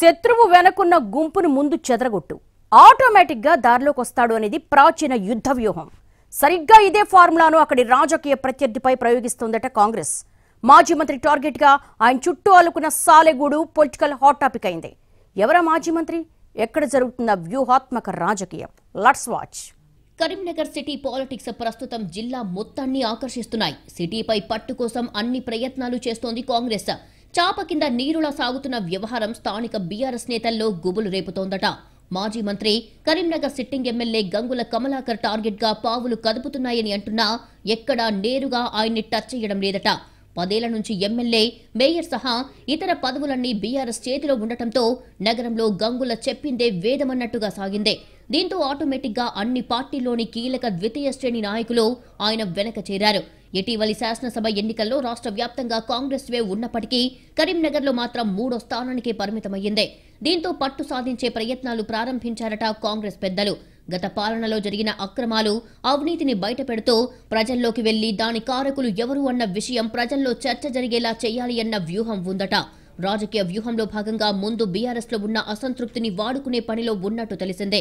శత్రువు వెనకున్న గుంపును ముందు చెదరగొట్టు ఆటోమేటిక్గా దారిలోకి వస్తాడు అనేది ప్రాచీన యుద్ధ వ్యూహం సరిగ్గా ఇదే ఫార్ములాను అక్కడి రాజకీయ ప్రత్యర్థిపై ప్రయోగిస్తోందట కాంగ్రెస్ మాజీ మంత్రి టార్గెట్గా ఆయన చుట్టూ అలుకున్న సాలెగూడు పొలిటికల్ హాట్ టాపిక్ అయింది ఎవరా మాజీ మంత్రి ఎక్కడ జరుగుతున్న వ్యూహాత్మక రాజకీయం let's watch Karimnagar city politics ప్రస్తుతం జిల్లా మొత్తాన్ని ఆకర్షిస్తున్నాయి సిటీపై పట్టు కోసం అన్ని ప్రయత్నాలు చేస్తోంది కాంగ్రెస్ చాప కింద నీరులా సాగుతున్న వ్యవహారం స్థానిక బీఆర్ఎస్ నేతల్లో గుబులు రేపుతోందట మాజీ మంత్రి Karimnagar sitting MLA Gangula Kamalakar target గా పావులు కదుపుతున్నాయని అంటున్నా ఎక్కడా నేరుగా ఆయన్ని టచ్ చేయడం లేదట పదేళ్ల నుంచి ఎమ్మెల్యే మేయర్ సహా ఇతర పదవులన్నీ బీఆర్ఎస్ చేతిలో ఉండటంతో నగరంలో గంగుల చెప్పిందే వేదమన్నట్టుగా సాగిందే దీంతో ఆటోమేటిక్గా అన్ని పార్టీల్లోని కీలక ద్వితీయ శ్రేణి నాయకులు ఆయన వెనక చేరారు ఇటీవలి శాసనసభ ఎన్నికల్లో రాష్ట్ర వ్యాప్తంగా కాంగ్రెస్ వేవ్ ఉన్నప్పటికీ కరీంనగర్ లో మాత్రం మూడో స్థానానికి పరిమితమయ్యింది దీంతో పట్టు సాధించే ప్రయత్నాలు ప్రారంభించారట కాంగ్రెస్ పెద్దలు గత పాలనలో జరిగిన అక్రమాలు అవినీతిని బయటపెడుతూ ప్రజల్లోకి వెళ్లి దాని కారకులు ఎవరు అన్న విషయం ప్రజల్లో చర్చ జరిగేలా చేయాలి అన్న వ్యూహం ఉందట రాజకీయ వ్యూహంలో భాగంగా ముందు లో ఉన్న అసంతృప్తిని వాడుకునే పనిలో ఉన్నట్టు తెలిసిందే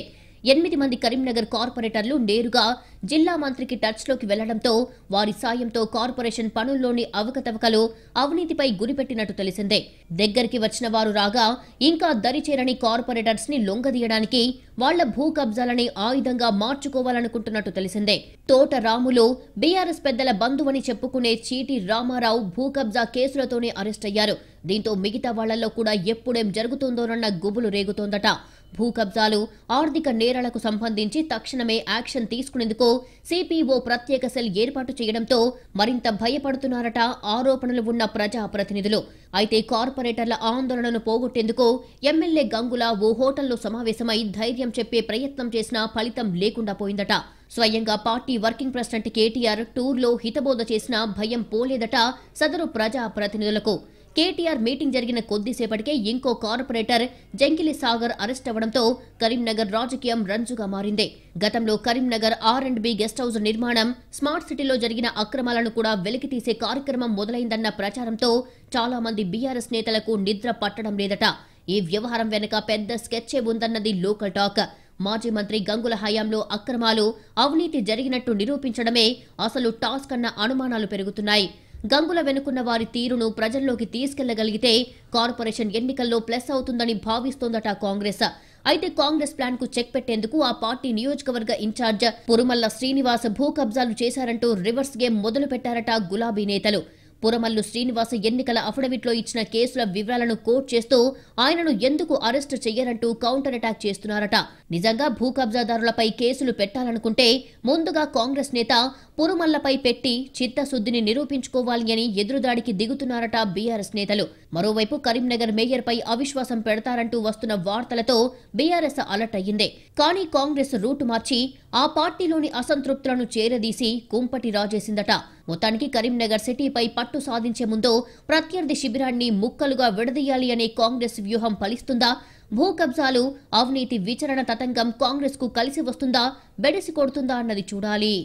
ఎనిమిది మంది కరీంనగర్ కార్పొరేటర్లు నేరుగా జిల్లా మంత్రికి టచ్లోకి వెళ్లడంతో వారి సాయంతో కార్పొరేషన్ పనుల్లోని అవకతవకలు అవినీతిపై గురిపెట్టినట్టు తెలిసిందే దగ్గరికి వచ్చిన వారు రాగా ఇంకా దరిచేరని కార్పొరేటర్స్ ని లొంగదీయడానికి వాళ్ల భూ కబ్జాలని ఆయుధంగా మార్చుకోవాలనుకుంటున్నట్టు తెలిసిందే తోట రాములు బీఆర్ఎస్ పెద్దల బంధువని చెప్పుకునే చీటి రామారావు భూ కబ్జా కేసులతోనే అరెస్ట్ అయ్యారు దీంతో మిగతా వాళ్లలో కూడా ఎప్పుడేం జరుగుతుందోనన్న గుబులు రేగుతోందట భూ కబ్జాలు ఆర్థిక నేరాలకు సంబంధించి తక్షణమే యాక్షన్ తీసుకునేందుకు సిపిఓ ప్రత్యేక సెల్ ఏర్పాటు చేయడంతో మరింత భయపడుతున్నారట ఆరోపణలు ఉన్న ప్రజాప్రతినిధులు అయితే కార్పొరేటర్ల ఆందోళనను పోగొట్టేందుకు ఎమ్మెల్యే గంగుల ఓ హోటల్లో సమావేశమై ధైర్యం చెప్పే ప్రయత్నం చేసినా ఫలితం లేకుండా పోయిందట స్వయంగా పార్టీ వర్కింగ్ ప్రెసిడెంట్ కేటీఆర్ టూర్లో హితబోధ చేసినా భయం పోలేదట సదరు ప్రజాప్రతినిధులకు కేటీఆర్ మీటింగ్ జరిగిన కొద్దిసేపటికే ఇంకో కార్పొరేటర్ జంగిలి సాగర్ అరెస్ట్ అవ్వడంతో కరీంనగర్ రాజకీయం రంజుగా మారింది గతంలో Karimnagar R and B guest house నిర్మాణం స్మార్ట్ సిటీలో జరిగిన అక్రమాలను కూడా వెలికితీసే కార్యక్రమం మొదలైందన్న ప్రచారంతో చాలా మంది బీఆర్ఎస్ నేతలకు నిద్ర పట్టడం లేదట ఈ వ్యవహారం వెనుక పెద్ద స్కెచ్చే ఉందన్నది లోకల్ టాక్ మాజీ మంత్రి గంగుల హయాంలో అక్రమాలు అవినీతి జరిగినట్టు నిరూపించడమే అసలు టాస్క్ అన్న అనుమానాలు పెరుగుతున్నాయి గంగుల వెనుకున్న వారి తీరును ప్రజల్లోకి తీసుకెళ్లగలిగితే కార్పొరేషన్ ఎన్నికల్లో ప్లస్ అవుతుందని భావిస్తోందట కాంగ్రెస్ అయితే కాంగ్రెస్ ప్లాన్ కు చెక్ పెట్టేందుకు ఆ పార్టీ నియోజకవర్గ ఇన్ఛార్జ్ పురుమల్ల శ్రీనివాస్ భూ కబ్జాలు చేశారంటూ రివర్స్ గేమ్ మొదలు పెట్టారట గులాబీ నేతలు పురమల్లు శ్రీనివాస ఎన్నికల అఫిడవిట్లో ఇచ్చిన కేసుల వివరాలను కోర్టు చేస్తూ ఆయనను ఎందుకు అరెస్టు చేయరంటూ కౌంటర్ అటాక్ చేస్తున్నారట నిజంగా భూ కబ్జాదారులపై కేసులు పెట్టాలనుకుంటే ముందుగా కాంగ్రెస్ నేత పురమల్లపై పెట్టి చిత్తశుద్ధిని నిరూపించుకోవాలి అని ఎదురుదాడికి దిగుతున్నారట బీఆర్ఎస్ నేతలు మరోవైపు కరీంనగర్ మేయర్పై అవిశ్వాసం పెడతారంటూ వస్తున్న వార్తలతో బీఆర్ఎస్ అలర్ట్ అయ్యింది కానీ కాంగ్రెస్ రూటు మార్చి ఆ పార్టీలోని అసంతృప్తులను చేరదీసి కుంపటి రాజేసిందట మొత్తానికి కరీంనగర్ సిటీపై పట్టు సాధించే ముందు ప్రత్యర్థి శిబిరాన్ని ముక్కలుగా విడదీయాలి అనే కాంగ్రెస్ వ్యూహం ఫలిస్తుందా భూ కబ్జాలు అవినీతి విచారణ తతంగం కాంగ్రెస్ కు కలిసి వస్తుందా బెడిసి కొడుతుందా అన్నది చూడాలి